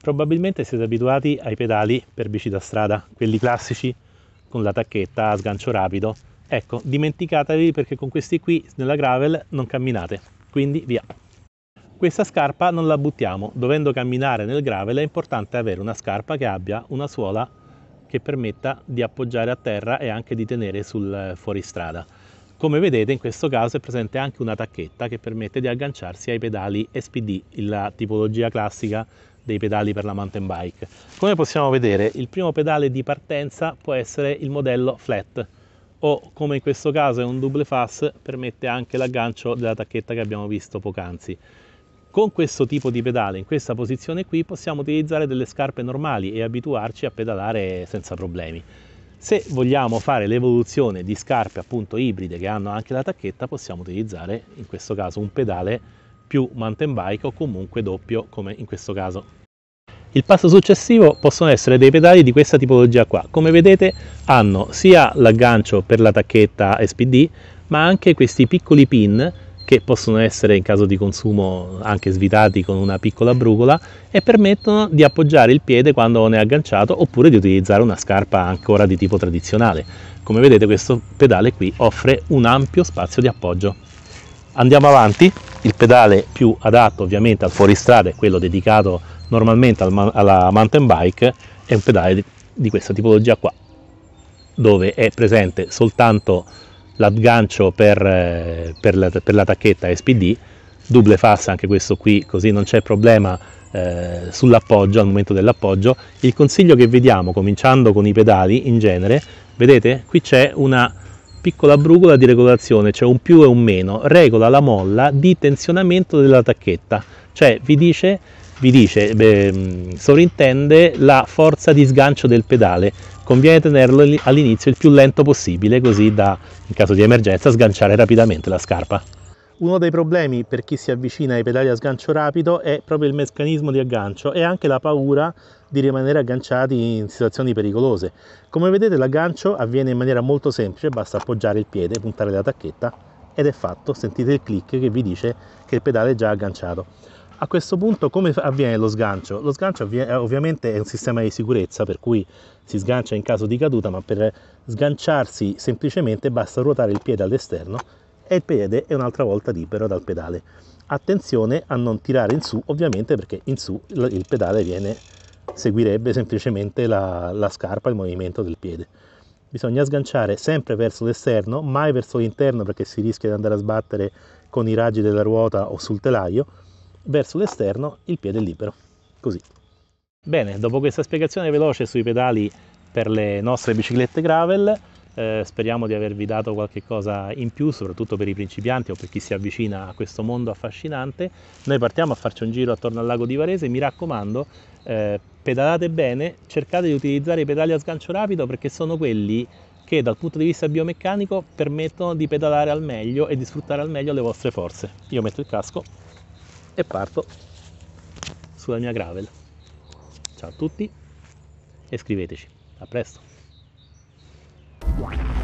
Probabilmente siete abituati ai pedali per bici da strada, quelli classici con la tacchetta a sgancio rapido. Ecco, dimenticatevi perché con questi qui nella gravel non camminate, quindi via. Questa scarpa non la buttiamo, dovendo camminare nel gravel è importante avere una scarpa che abbia una suola che permetta di appoggiare a terra e anche di tenere sul eh, fuoristrada. Come vedete in questo caso è presente anche una tacchetta che permette di agganciarsi ai pedali SPD, la tipologia classica dei pedali per la mountain bike. Come possiamo vedere il primo pedale di partenza può essere il modello flat o come in questo caso è un double fast permette anche l'aggancio della tacchetta che abbiamo visto poc'anzi. Con questo tipo di pedale in questa posizione qui possiamo utilizzare delle scarpe normali e abituarci a pedalare senza problemi. Se vogliamo fare l'evoluzione di scarpe appunto ibride che hanno anche la tacchetta, possiamo utilizzare in questo caso un pedale più mountain bike o comunque doppio come in questo caso. Il passo successivo possono essere dei pedali di questa tipologia qua. Come vedete hanno sia l'aggancio per la tacchetta SPD ma anche questi piccoli pin che possono essere in caso di consumo anche svitati con una piccola brugola e permettono di appoggiare il piede quando ne è agganciato oppure di utilizzare una scarpa ancora di tipo tradizionale. Come vedete questo pedale qui offre un ampio spazio di appoggio. Andiamo avanti, il pedale più adatto ovviamente al fuoristrada è quello dedicato normalmente al, alla mountain bike, è un pedale di, di questa tipologia qua, dove è presente soltanto l'aggancio per, eh, per, la, per la tacchetta SPD, double fast anche questo qui, così non c'è problema eh, sull'appoggio, al momento dell'appoggio. Il consiglio che vediamo, cominciando con i pedali in genere, vedete qui c'è una piccola brugola di regolazione, c'è un più e un meno, regola la molla di tensionamento della tacchetta, cioè vi dice vi dice, beh, mm, sovrintende la forza di sgancio del pedale, conviene tenerlo all'inizio il più lento possibile così da, in caso di emergenza, sganciare rapidamente la scarpa. Uno dei problemi per chi si avvicina ai pedali a sgancio rapido è proprio il meccanismo di aggancio e anche la paura di rimanere agganciati in situazioni pericolose. Come vedete l'aggancio avviene in maniera molto semplice, basta appoggiare il piede, puntare la tacchetta ed è fatto, sentite il click che vi dice che il pedale è già agganciato. A questo punto come avviene lo sgancio? Lo sgancio avviene, eh, ovviamente è un sistema di sicurezza per cui si sgancia in caso di caduta, ma per sganciarsi semplicemente basta ruotare il piede all'esterno e il piede è un'altra volta libero dal pedale. Attenzione a non tirare in su ovviamente perché in su il pedale viene, seguirebbe semplicemente la, la scarpa, il movimento del piede. Bisogna sganciare sempre verso l'esterno, mai verso l'interno perché si rischia di andare a sbattere con i raggi della ruota o sul telaio verso l'esterno il piede libero, così. Bene, dopo questa spiegazione veloce sui pedali per le nostre biciclette gravel, eh, speriamo di avervi dato qualche cosa in più, soprattutto per i principianti o per chi si avvicina a questo mondo affascinante. Noi partiamo a farci un giro attorno al lago di Varese, mi raccomando, eh, pedalate bene, cercate di utilizzare i pedali a sgancio rapido perché sono quelli che dal punto di vista biomeccanico permettono di pedalare al meglio e di sfruttare al meglio le vostre forze. Io metto il casco e parto sulla mia gravel. Ciao a tutti e scriveteci. A presto!